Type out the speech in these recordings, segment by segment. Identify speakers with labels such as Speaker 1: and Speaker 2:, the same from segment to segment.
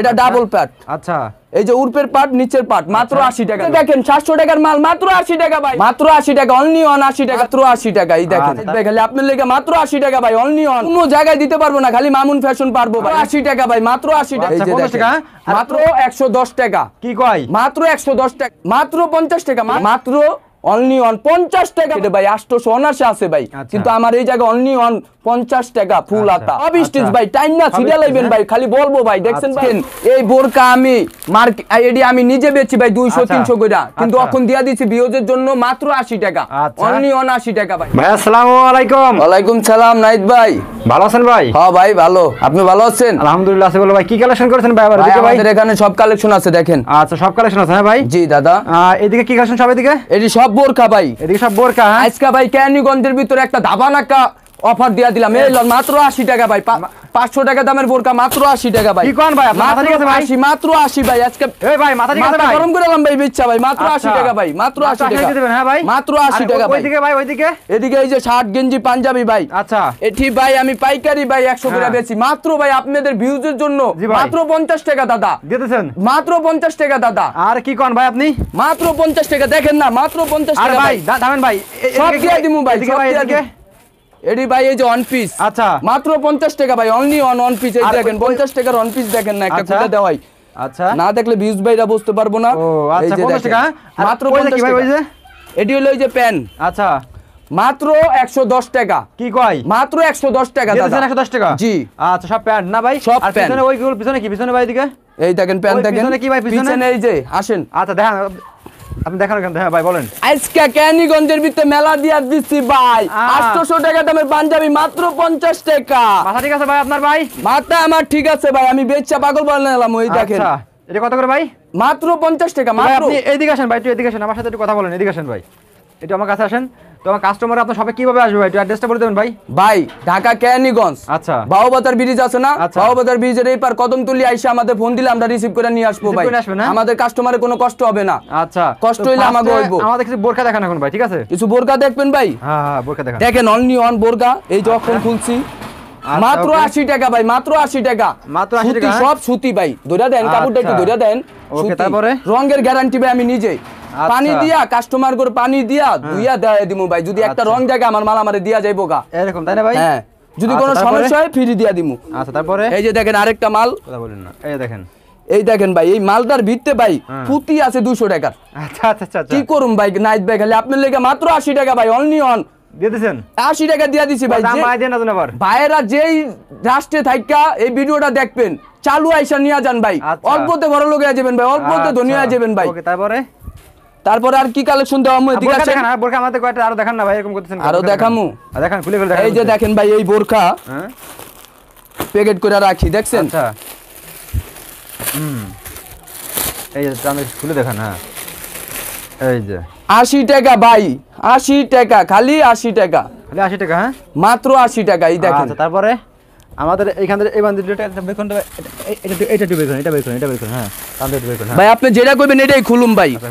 Speaker 1: এটা ডাবল আচ্ছা। প্যাট আচ্ছা এই যে উর্পের পাট নিচের পাট মাত্র আচ্ছা। আশি টাকা দেখেন সাতশো টাকার মাল মাত্র আশি টাকা ভাই মাত্র আশি টাকা অনলি অন আশি টাকা মাত্র আশি টাকা এই দেখেন আচ্ছা। খালি আপনার লেগে মাত্র আশি টাকা ভাই অনলি অন কোনো জায়গায় দিতে পারবো না খালি মামুন ফ্যাশন পারবো ভাই আশি টাকা ভাই মাত্র আশি টাকা মাত্র একশো দশ টাকা কি কয় মাত্র একশো দশ টাকা মাত্র পঞ্চাশ টাকা মাত্র অনলি অন পঞ্চাশ টাকা ভাই আষ্টশো অনার্স আছে ভাই কিন্তু আমার এই জায়গায় অনলি অন পঞ্চাশ টাকা ফুল আচ্ছা। আতা আচ্ছা। ভাই টাইম না সিরিয়াল আইবেন ভাই খালি বলবো ভাই দেখছেন আচ্ছা। ভাই এই বোরকা আমি মার্ক আমি নিজে বেচি ভাই কিন্তু এখন দিয়া দিছি বিয়োজের জন্য মাত্র টাকা অনলি টাকা ভাই ভাই আসসালামু আলাইকুম ওয়ালাইকুম সালাম ভাই ভালো আছেন ভাই হ্যাঁ ভাই ভালো আপনি ভালো আছেন আলহামদুলিল্লাহ আছে বলো ভাই কি কালেকশন করেছেন ভাই আবার ভাই আমাদের এখানে সব কালেকশন আছে দেখেন আচ্ছা সব কালেকশন আছে হ্যাঁ ভাই জি দাদা এদিকে কি কালেকশন সব এদিকে এটি সব বোরকা ভাই এদিকে সব বোরকা হ্যাঁ? আজকে ভাই কেরানীগঞ্জের ভিতরে একটা নাকা অফার দিয়া দিলাম এই লন মাত্র 80 টাকা ভাই 500 টাকা দামের বোরকা মাত্র 80 টাকা ভাই কি কোন ভাই মাথা কাছে ভাই 80 মাত্র 80 ভাই আজকে এই ভাই মাথা দিয়ে ভাই গরম করে ভাই বেচা ভাই মাত্র 80 আচ্ছা। টাকা ভাই মাত্র 80 টাকা দিয়ে হ্যাঁ ভাই মাত্র 80 টাকা ভাই ওইদিকে ভাই ওইদিকে এদিকে এই যে শার্ট গেঞ্জি পাঞ্জাবি ভাই আচ্ছা এটি ভাই আমি পাইকারি ভাই 100 টাকা হ্যাঁ। বেচি মাত্র ভাই আপনাদের ভিউজ এর জন্য মাত্র 50 টাকা দাদা দিতেছেন মাত্র 50 টাকা দাদা আর কি কোন ভাই আপনি মাত্র 50 টাকা দেখেন না মাত্র 50 টাকা ভাই দামেন ভাই সব দিয়ে দিমু ভাই সব দিয়ে এডি ভাই এই যে ওয়ান পিস আচ্ছা মাত্র 50 টাকা ভাই অনলি ওয়ান ওয়ান পিস এই দেখেন 50 টাকার ওয়ান পিস দেখেন না একটা খুলে আচ্ছা। দেওয়াই আচ্ছা না দেখলে ভিউজ ভাইরা বুঝতে পারবো না ও আচ্ছা 50 টাকা হ্যাঁ। মাত্র 50 টাকা ভাই এডি হলো এই যে পেন আচ্ছা মাত্র 110 টাকা কি কয় মাত্র 110 টাকা দাদা 110 টাকা জি আচ্ছা সব প্যান্ট না ভাই সব প্যান্ট পিছনে ওইগুলো পিছনে কি পিছনে ভাই দিকে এই দেখেন প্যান্ট দেখেন পিছনে কি ভাই পিছনে এই যে আসেন আচ্ছা দেখেন আপনি দেখানো কেন হ্যাঁ ভাই বলেন আজকে ক্যানিগঞ্জের ভিতরে মেলা দিয়া দিচ্ছি ভাই 800 টাকা দামের পাঞ্জাবি মাত্র পঞ্চাশ টাকা মাথা ঠিক আছে ভাই আপনার ভাই মাথা আমার ঠিক আছে ভাই আমি বেচা পাগল বলে বানালাম ওই আচ্ছা, দেখেন আচ্ছা এটা কত করে ভাই মাত্র পঞ্চাশ টাকা মাত্র এদিকে আসেন ভাই একটু এদিকে আসেন আমার সাথে একটু কথা বলেন এদিকে আসেন ভাই একটু আমার কাছে আসেন তো কাস্টমার আপনার সবাই কিভাবে আসবে ভাই অ্যাড্রেসটা বলে দেবেন ভাই ভাই ঢাকা কেয়ানীগঞ্জ আচ্ছা ব্রিজ আছে না আচ্ছা। ব্রিজের এই পার আইসা আমাদের ফোন দিলে আমরা রিসিভ করে নিয়ে আসবো ভাই আমাদের কাস্টমারের কোনো কষ্ট হবে না আচ্ছা কষ্ট হইলে আমাকে আমাদের কিছু দেখান এখন ভাই ঠিক আছে কিছু বোরকা দেখবেন ভাই হ্যাঁ হ্যাঁ বোরকা দেখেন অনলি অন বোরগা এই যখন খুলছি আচ্ছা, মাত্র 80 টাকা ভাই মাত্র 80 টাকা মাত্র 80 টাকা হ্যাঁ? সব সুতি ভাই ধরে দেন আচ্ছা। কাপড়টা একটু ধরে দেন ওকে তারপরে রঙের গ্যারান্টি ভাই আমি নিজে আচ্ছা। পানি দিয়া কাস্টমার করে পানি দিয়া দুইয়া হ্যাঁ। দেয়া দিমু ভাই যদি একটা রং জায়গা আমার মাল আমারে দিয়া যাইবো গা এরকম তাই না ভাই হ্যাঁ যদি কোনো সমস্যা হয় ফ্রি দিয়া দিমু আচ্ছা তারপরে এই যে দেখেন আরেকটা মাল কথা বলেন না এই দেখেন এই দেখেন ভাই এই মালদার ভিত্তে ভাই হ্যাঁ। পুতি আছে দুশো টাকার আচ্ছা আচ্ছা কি করুন ভাই নাইট ভাই খালি আপনার লেগে মাত্র আশি টাকা ভাই অনলি অন ভাইয়েরা যেই রাষ্ট্রে থাইকা এই ভিডিওটা দেখবেন চালু আইসা নিয়া যান ভাই আচ্ছা। অল্পতে বড় ভাই অল্পতে ধনী আচ্ছা। যাবেন ভাই তারপরে তারপরে আর কি কালেকশন দেওয়া আমি এদিকে আছে দেখেন হ্যাঁ, বোরকা আমাদের কয়টা না ভাই এরকম করতেছেন দেখামু দেখান খুলে খুলে এই যে দেখেন ভাই এই বোরকা হ্যাঁ। প্যাকেট করে রাখি দেখছেন আচ্ছা। হুম এই যে আমি খুলে দেখান হ্যাঁ এই যে আশি টাকা ভাই আশি টাকা খালি আশি টাকা খালি আশি টাকা হ্যাঁ মাত্র আশি টাকা এই দেখেন আচ্ছা, তারপরে আমাদের এখান থেকে এই এটা একটু এটা বেগুন এটা হ্যাঁ, বেগুন হ্যাঁ ভাই আপনি যেটা করবেন এটাই খুলুম ভাই আচ্ছা,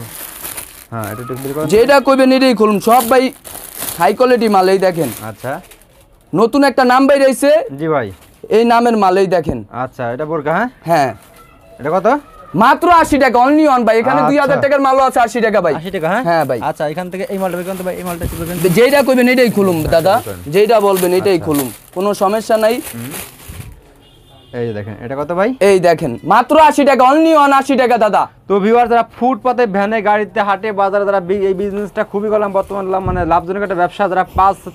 Speaker 1: হ্যাঁ এটা যেটা করবেন এটাই খুলুম সব ভাই হাই কোয়ালিটি মাল এই দেখেন আচ্ছা নতুন একটা নাম বেরিয়েছে জি ভাই এই নামের মাল এই দেখেন আচ্ছা এটা বোরকা হ্যাঁ হ্যাঁ এটা কত মাত্র 80 টাকা অনলি অন ভাই এখানে 2000 আচ্ছা। টাকার মালও আছে 80 টাকা ভাই 80 টাকা হ্যাঁ? হ্যাঁ ভাই আচ্ছা এখান থেকে এই মালটা বেকান্ত ভাই এই মালটা যেটা কইবেন এটাই খুলুম দাদা আচ্ছা। যেটা বলবেন এটাই আচ্ছা। খুলুম কোনো সমস্যা নাই এই দেখেন এটা কত ভাই এই দেখেন মাত্র টাকা অনলি টাকা দাদা তো ভিউয়ার ফুটপাতে ভ্যানে গাড়িতে হাটে বাজারে এই বিজনেসটা খুবই বর্তমান মানে লাভজনক একটা ব্যবসা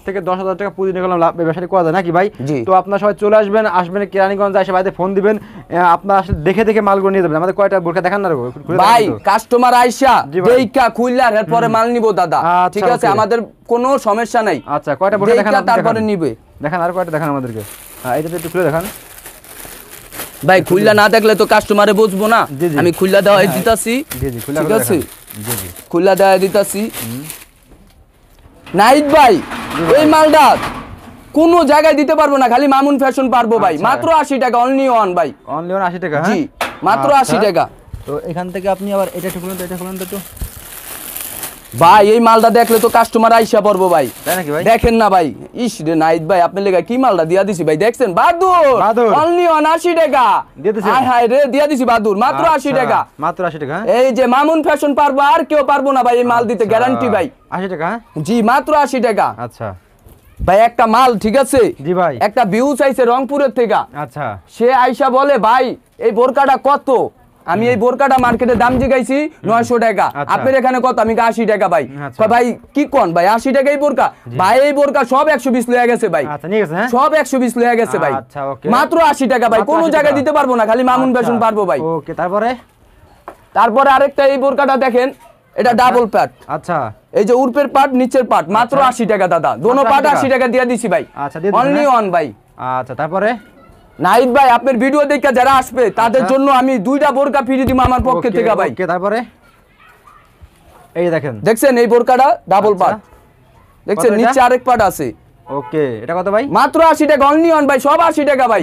Speaker 1: থেকে টাকা পুঁজি নিয়ে লাভ করা যায় নাকি ভাই তো সবাই চলে আসবেন আসবেন কেরানীগঞ্জ এসে ফোন দিবেন আসলে দেখে দেখে মালগুলো নিয়ে যাবেন আমাদের কয়টা বোরকা দেখান না ভাই কাস্টমার আইসা দেইকা খুইলার এরপরে মাল নিব দাদা আচ্ছা, ঠিক আছে আমাদের কোনো সমস্যা নাই আচ্ছা কয়টা বোরকা দেখান তারপরে নিবে দেখান আর কয়টা দেখান আমাদেরকে হ্যাঁ এটা একটু খুলে দেখান ভাই খুল্লা না দেখলে তো কাস্টমারে বুঝবো না আমি খুল্লা দেওয়া হ্যাঁ, দিতাছি ঠিক আছে খুল্লা দেওয়া দিতাছি নাইট ভাই ওই মালদা কোন জায়গায় দিতে পারবো না খালি মামুন ফ্যাশন পারবো ভাই আচ্ছা। মাত্র আশি টাকা অনলি ওয়ান ভাই অনলি ওয়ান আশি টাকা হ্যাঁ? জি মাত্র আশি আচ্ছা। টাকা তো এখান থেকে আপনি আবার এটা খুলুন এটা খুলুন তো ভাই এই মালটা দেখলে তো কাস্টমার আইসা পড়বো ভাই দেখেন না ভাই ইস রে নাইদ ভাই আপনি লেগা কি মালটা দিয়া দিছি ভাই দেখছেন বাদুর অনলি অন আশি টাকা রে দিয়া দিছি বাদুর মাত্র আচ্ছা, আশি টাকা মাত্র আশি টাকা হ্যাঁ? এই যে মামুন ফ্যাশন পারবো আর কেউ পারবো না ভাই এই মাল দিতে গ্যারান্টি আচ্ছা, ভাই আশি টাকা হ্যাঁ? জি মাত্র আশি টাকা আচ্ছা ভাই একটা মাল ঠিক আছে জি ভাই একটা ভিউ চাইছে রংপুরের থেকে আচ্ছা সে আইসা বলে ভাই এই বোরকাটা কত আমি এই বোরকাটা মার্কেটে দাম জিগাইছি নয়শো টাকা আচ্ছা। আপনার এখানে কত আমি আশি টাকা ভাই আচ্ছা। ভাই কি কন ভাই আশি টাকা এই বোরকা ভাই এই বোরকা সব একশো বিশ লয়ে গেছে ভাই আচ্ছা, হ্যাঁ? সব একশো বিশ লয়ে গেছে ভাই মাত্র আশি টাকা ভাই কোনো জায়গায় দিতে পারবো না খালি মামুন বেসন পারবো ভাই তারপরে তারপরে আরেকটা এই বোরকাটা দেখেন এটা ডাবল প্যাট আচ্ছা এই যে উর্পের পাট নিচের পাট মাত্র আশি টাকা দাদা দোনো পাট আশি টাকা দিয়ে দিছি ভাই আচ্ছা অনলি অন হ্যাঁ? ভাই আচ্ছা তারপরে নাহিদ ভাই আপনার ভিডিও দেখে যারা আসবে তাদের আচ্ছা। জন্য আমি দুইটা বোরকা ফিরে দিব আমার পক্ষে থেকে ভাই তারপরে এই দেখেন দেখছেন এই বোরকাটা ডাবল আচ্ছা। পাট দেখছেন নিচে আরেক পার্ট আছে ওকে এটা কত ভাই মাত্র 80 টাকা অনলি অন ভাই সব 80 টাকা ভাই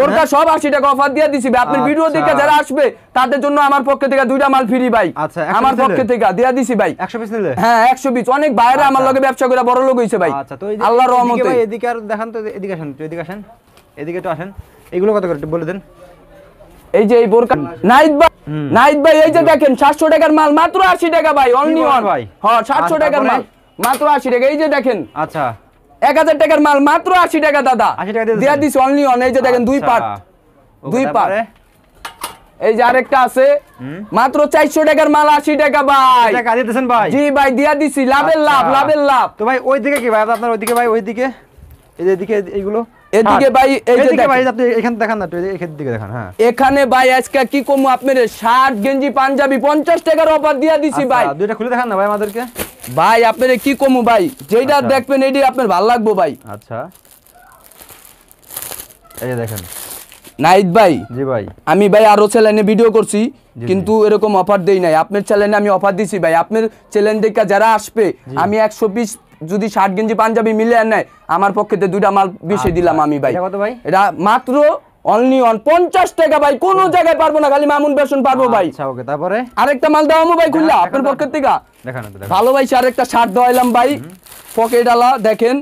Speaker 1: বোরকা হ্যাঁ? সব 80 টাকা অফার দিয়ে দিছি ভাই আপনার ভিডিও আচ্ছা। যারা আসবে তাদের জন্য আমার পক্ষে থেকে দুইটা মাল ফ্রি ভাই আমার পক্ষে থেকে দেয়া দিছি ভাই 100 পিস নিলে হ্যাঁ 100 পিস অনেক বাইরে আমার লগে ব্যবসা করে বড় লোক হইছে ভাই আচ্ছা তো আল্লাহর রহমতে এদিকে আর দেখান তো এদিকে আসেন এদিকে আসেন এদিকে তো আসেন এগুলো কত করে বলে দেন এই যে এই বোরকা নাইট ভাই নাইট ভাই এই যে দেখেন 700 টাকার মাল মাত্র 80 টাকা ভাই অনলি ওয়ান ভাই হ্যাঁ 700 আচ্ছা, টাকার মাল মাত্র 80 টাকা এই যে দেখেন আচ্ছা 1000 টাকার মাল মাত্র 80 টাকা দাদা 80 টাকা দিয়ে দিস অনলি ওয়ান এই যে দেখেন দুই আচ্ছা। পার্ট দুই পার্ট এই যে আরেকটা আছে মাত্র চারশো টাকার মাল আশি টাকা ভাই দিতেছেন ভাই জি ভাই দিয়া দিছি লাভের আচ্ছা। লাভ লাভের লাভ তো ভাই ওইদিকে কি ভাই আপনার ওইদিকে ভাই ওইদিকে এই যে এদিকে এইগুলো এদিকে ভাই এই যে ভাই আপনি এখানে দেখান না এখান দিকে দেখান হ্যাঁ এখানে ভাই আজকে কি কম আপনার শার্ট গেঞ্জি পাঞ্জাবি 50 টাকার অফার দিয়া দিছি আচ্ছা, ভাই দুইটা খুলে দেখান না ভাই আমাদেরকে ভাই আপনার কি কম ভাই যেইটা আচ্ছা। দেখবেন এটি আপনার ভালো লাগবে ভাই আচ্ছা এই দেখেন নাইট ভাই জি ভাই আমি ভাই আরো চ্যানেলে ভিডিও করছি কিন্তু এরকম অফার দেই নাই আপনার চ্যানেলে আমি অফার দিছি ভাই আপনার চ্যানেল থেকে যারা আসবে আমি একশো পিস যদি ষাট গেঞ্জি পাঞ্জাবি মিলে নেয় আমার পক্ষে তো দুইটা মাল বেশি আচ্ছা। দিলাম আমি ভাই এটা মাত্র অনলি অন পঞ্চাশ টাকা ভাই কোন জায়গায় পারবো না খালি মামুন বেসন পারবো আচ্ছা, ভাই তারপরে আরেকটা মাল দাও ভাই খুললা আপনার পক্ষের থেকে ভালো ভাই আরেকটা শার্ট দাইলাম ভাই পকেট আলা দেখেন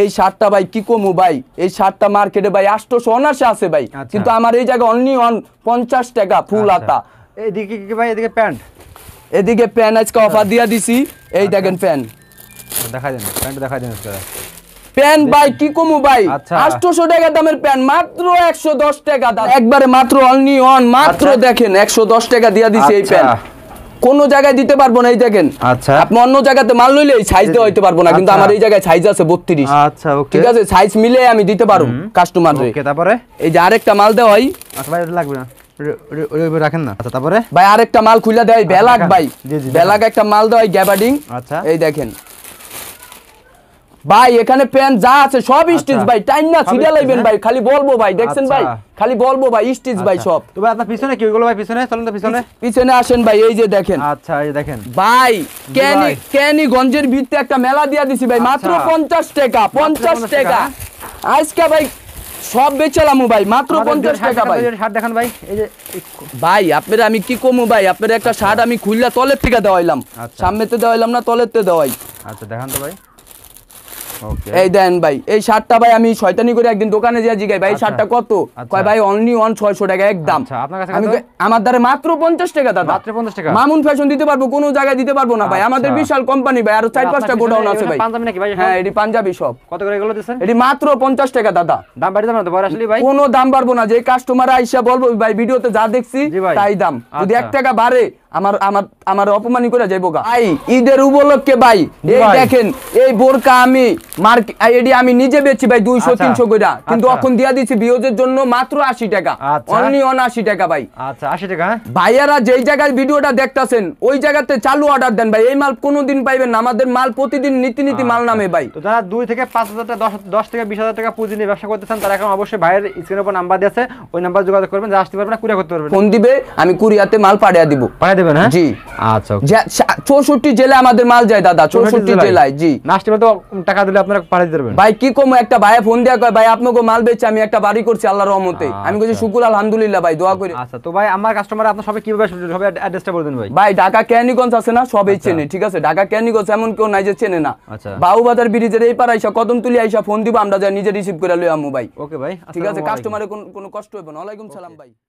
Speaker 1: এই শার্টটা ভাই কি কমু ভাই এই শার্টটা মার্কেটে ভাই আষ্টশো অনার্সে আছে ভাই আচ্ছা। কিন্তু আমার এই জায়গায় অনলি অন পঞ্চাশ টাকা ফুল আতা এদিকে ভাই এদিকে প্যান্ট এদিকে প্যান আজকে অফার হ্যাঁ। দিয়া দিছি এই আচ্ছা। দেখেন প্যান দেখা যান প্যান্ট দেখা যান প্যান ভাই কি কমু ভাই আচ্ছা। আটশো টাকা দামের প্যান মাত্র একশো দশ টাকা দাম একবারে মাত্র অনলি অন মাত্র আচ্ছা। দেখেন একশো দশ টাকা এই প্যান কোন জায়গায় দিতে পারবো না এই দেখেন আচ্ছা আপনি অন্য জায়গাতে মাল লইলে এই সাইজ হইতে পারবো না কিন্তু আমার এই জায়গায় সাইজ আছে বত্রিশ আচ্ছা ওকে ঠিক আছে সাইজ মিলে আমি দিতে পারবো কাস্টমার তারপরে এই যে আরেকটা মাল দেওয়া হয় লাগবে না আচ্ছা, আচ্ছা, রাখেন ভাই একটা পিছনে কি ভাই পিছনে পিছনে পিছনে আসেন ভাই এই যে দেখেন আচ্ছা দেখেন ভাই ক্যানি গঞ্জের একটা মেলা দিয়া দিছি ভাই মাত্র আচ্ছা। পঞ্চাশ টাকা পঞ্চাশ টাকা হ্যাঁ? আজকে ভাই সব বেচালাম ভাই মাত্র পঞ্চাশ টাকা ভাই শার্ট দেখান ভাই এই যে ভাই আপনার আমি কি কমু ভাই আপনার একটা শার্ট আমি খুললে তলের থেকে দেওয়াইলাম আচ্ছা। সামনেতে দেওয়াইলাম না তলের দেওয়াই আচ্ছা দেখান তো ভাই এই দেন ভাই এই শার্টটা ভাই আমি শয়তানি করে একদিন দোকানে যা জিগাই ভাই আচ্ছা। শার্টটা কত আচ্ছা। কয় ভাই অনলি ওয়ান ছয়শো টাকা একদম আচ্ছা, আমি আমার দ্বারা মাত্র পঞ্চাশ টাকা দাদা মাত্র পঞ্চাশ টাকা মামুন ফ্যাশন দিতে পারবো কোনো জায়গায় দিতে পারবো না ভাই আমাদের বিশাল কোম্পানি ভাই আরো চার পাঁচটা গোডাউন আছে ভাই হ্যাঁ এটি পাঞ্জাবি সব কত করে এগুলো দিচ্ছেন এটি মাত্র পঞ্চাশ টাকা দাদা দাম বাড়ি দাম না ভাই কোনো দাম বাড়বো না যে কাস্টমার আইসা বলবো ভাই ভিডিওতে যা দেখছি তাই দাম যদি এক টাকা বাড়ে আমার আমার আমার করে গা ভাই ঈদের উপলক্ষে ভাই এই দেখেন এই বোরকা আমি আমি নিজে বেচি ভাই দুইশো আচ্ছা। তিনশো কিন্তু আচ্ছা। এখন দিয়া বিয়োজের জন্য মাত্র আশি টাকা আচ্ছা। অনলি অন আশি টাকা ভাই আচ্ছা আশি টাকা হ্যাঁ? ভাইয়ারা যেই জায়গায় ভিডিওটা ওই জায়গাতে চালু অর্ডার দেন ভাই এই মাল কোনোদিন পাইবেন না আমাদের মাল প্রতিদিন নীতি নীতি মাল নামে ভাই তো দুই থেকে পাঁচ হাজার টাকা দশ থেকে বিশ হাজার টাকা পুঁজি নিয়ে ব্যবসা করতেছেন তারা এখন অবশ্যই ভাইয়ের স্ক্রিনের উপর নাম্বার দিয়েছে ওই নাম্বার যোগাযোগ করবেন যা আসতে পারবেন না কুরিয়া করতে পারবেন ফোন দিবে আমি কুরিয়াতে মাল পাঠিয়ে দিব পাঠিয়ে নেবেন হ্যাঁ জি আচ্ছা আমাদের মাল যায় দাদা জেলায় জি মতো টাকা দিলে আপনারা পাঠিয়ে ভাই কি কম একটা ভাই ফোন কয় ভাই আপনাকে মাল আমি একটা বাড়ি করছি আল্লাহর রহমতে আচ্ছা। আমি শুকুর আলহামদুলিল্লাহ ভাই দোয়া আচ্ছা তো ভাই আমার কাস্টমার সবাই কিভাবে সবাই অ্যাড্রেসটা বলে দেন ভাই ভাই ঢাকা ক্যানিগঞ্জ আছে না সবাই আচ্ছা। চেনে ঠিক আছে ঢাকা ক্যানিগঞ্জ এমন কেউ নাই যে চেনে না আচ্ছা বাজার ব্রিজের এই পার আইসা কদম তুলি আইসা ফোন দিব আমরা যা নিজে রিসিভ করে লই আমু ভাই ওকে ভাই ঠিক আছে কাস্টমারের কোনো কষ্ট হবে না ওয়ালাইকুম সালাম ভাই